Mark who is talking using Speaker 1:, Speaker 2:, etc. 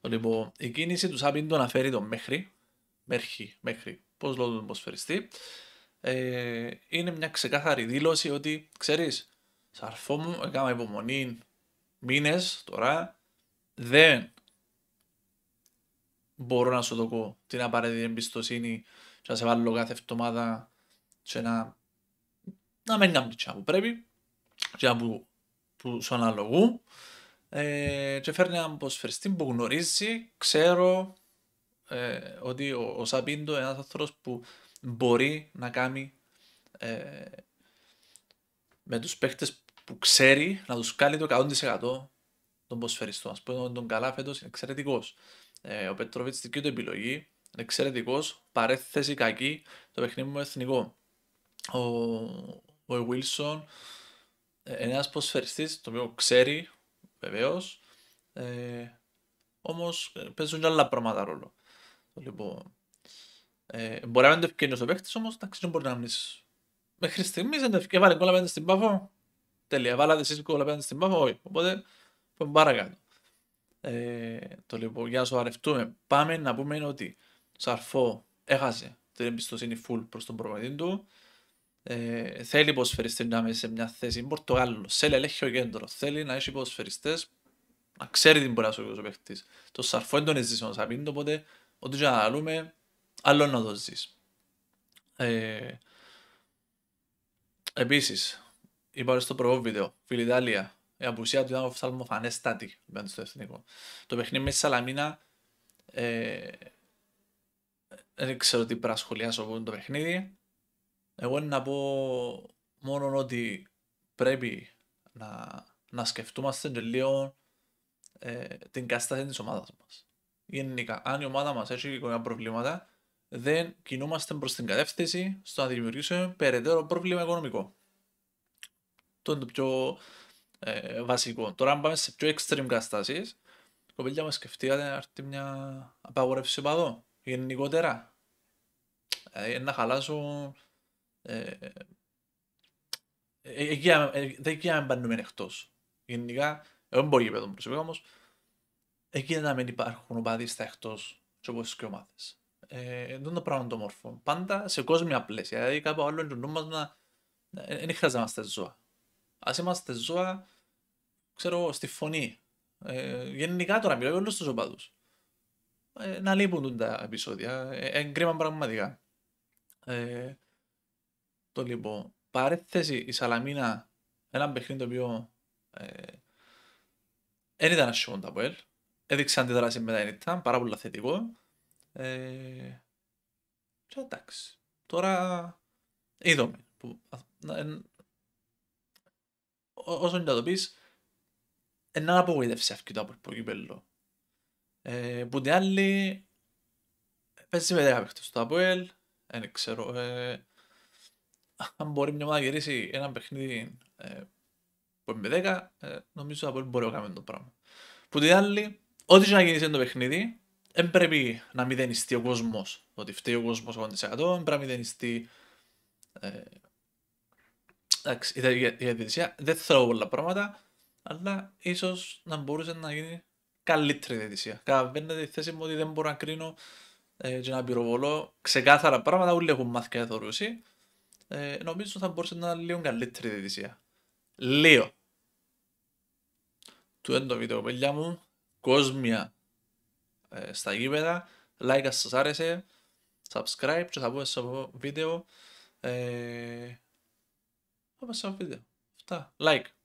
Speaker 1: Λοιπόν, η κίνηση τους Σάπιντον αναφέρει τον μέχρι, μέχρι, μέχρι, πώς λόγω του ποσφαιριστή, ε, είναι μια ξεκάθαρη δήλωση ότι, ξέρεις, σαρφό μου, έκανα υπομονή μήνες τώρα, δεν μπορώ να σου δω την απαραίτητη εμπιστοσύνη και να σε βάλω κάθε εβδομάδα σε να, να μην κάνω τι που πρέπει και να που, που σου αναλογούν. Ε, και φέρνει έναν ποσφαιριστή που γνωρίζει, ξέρω ε, ότι ο, ο Σαπίντο είναι ένας άνθρωπος που μπορεί να κάνει ε, με τους παίχτες που ξέρει να τους κάνει το 100% τον ποσφαιριστό. Ας πούμε τον Καλά φέτος είναι εξαιρετικός. Ε, ο Πετρόβιτς δική του επιλογή είναι εξαιρετικός, παρέθεση κακή το παιχνίδι μου εθνικό. Ο, ο Wilson, ε, ένας ποσφαιριστής το οποίο ξέρει βεβαίως. Ε, Όμως ε, παίζουν και άλλα πράγματα ρόλο. Λοιπόν, ε, μπορεί να είναι το ευκαιρίνει ο παίκτης, όμως εντάξει, δεν μπορεί να μην. Μέχρι στιγμής δεν το ευκαιρία. Βάλε κόλλα πέντε στην πάφο. Τέλεια. Βάλατε εσείς κόλλα πέντε στην πάφο. Όχι. Οπότε πάμε παρακάτω. Ε, το λοιπόν, για να σοβαρευτούμε, πάμε να πούμε ότι Σαρφό έχασε την εμπιστοσύνη full προς τον προπονητή του. Ε, θέλει υποσφαιριστή να είμαι σε μια θέση. είναι Πορτογάλο, θέλει ελέγχει ο κέντρος. Θέλει να έχει ποδοσφαιριστέ να ξέρει τι μπορεί σου ο παίχτη. Το σαρφό δεν τον ζήσει ο Σαπίν, οπότε ό,τι και να λέμε, άλλο να το ζεις. Ε, Επίσης, είπα στο πρώτο βίντεο, Φιλιτάλια, η απουσία του ήταν οφθαλμοφανέστατη μπαίνοντα στο εθνικό. Το παιχνίδι με Σαλαμίνα ε, δεν ξέρω τι πρέπει να σχολιάσω από το παιχνίδι. Εγώ να πω μόνο ότι πρέπει να, να σκεφτούμαστε τελείω ε, την κατάσταση της ομάδας μας. Γενικά, αν η ομάδα μας έχει κάποια προβλήματα, δεν κινούμαστε προς την κατεύθυνση στο να δημιουργήσουμε περαιτέρω πρόβλημα οικονομικό. Το είναι το πιο ε, βασικό. Τώρα, αν πάμε σε πιο extreme καταστάσεις, κοπέλια μας σκεφτείτε να έρθει μια απαγορεύση παδό, γενικότερα. Ε, να χαλάσουν δεν να παντού εκτός. Γενικά, εγώ μπορεί γήπεδο προσωπικά όμως, εκεί να μην υπάρχουν οπαδοί στα εκτός, και όπως και ομάδες. Ε, δεν δεν το πράγμα το μορφό. Πάντα σε κόσμια πλαίσια. Δηλαδή κάπου άλλο είναι το νου μας να... Ε, δεν χρειαζόμαστε να είμαστε ζώα. Ας είμαστε ζώα, ξέρω, στη φωνή. Ε, γενικά τώρα μιλάω για όλους τους οπαδούς. να λείπουν τα επεισόδια. Ε, ε, κρίμα πραγματικά. Ε, το λοιπόν. παρέθεση η Σαλαμίνα, ένα παιχνίδι το οποίο ε, δεν ήταν με τα Αποέλ. Έδειξε αντιδράση μετά ήταν πάρα πολύ θετικό. Ε, και εντάξει, τώρα είδαμε. Που, όσο να το πεις, ένα απογοητεύσει αυτό το από κύπελλο. Ε, που την άλλη, παίζει με 10 παίχτες στο Αποέλ, δεν ξέρω, ε, αν μπορεί μια ομάδα να γυρίσει ένα παιχνίδι ε, που είναι με 10, ε, νομίζω ότι μπορεί να κάνει το πράγμα. Που την άλλη, ό,τι και να γίνει σε το παιχνίδι, δεν πρέπει να μηδενιστεί ο κόσμος. Ότι φταίει ο κόσμος 80%, δεν πρέπει να μηδενιστεί. Ε, εντάξει, η διαδικασία δεν θέλω πολλά πράγματα, αλλά ίσως να μπορούσε να γίνει καλύτερη διαιτησία. Καταλαβαίνετε τη θέση μου ότι δεν μπορώ να κρίνω ε, και να πυροβολώ ξεκάθαρα πράγματα. Όλοι έχουν μάθει και ε, νομίζω θα μπορούσε να είναι λίγο καλύτερη διαιτησία. Λίγο. Του έντο βίντεο, παιδιά μου, κόσμια ε, στα γήπεδα, like αν σας άρεσε, subscribe και θα πούμε στο βίντεο. Ε, θα πούμε στο βίντεο. Αυτά, like.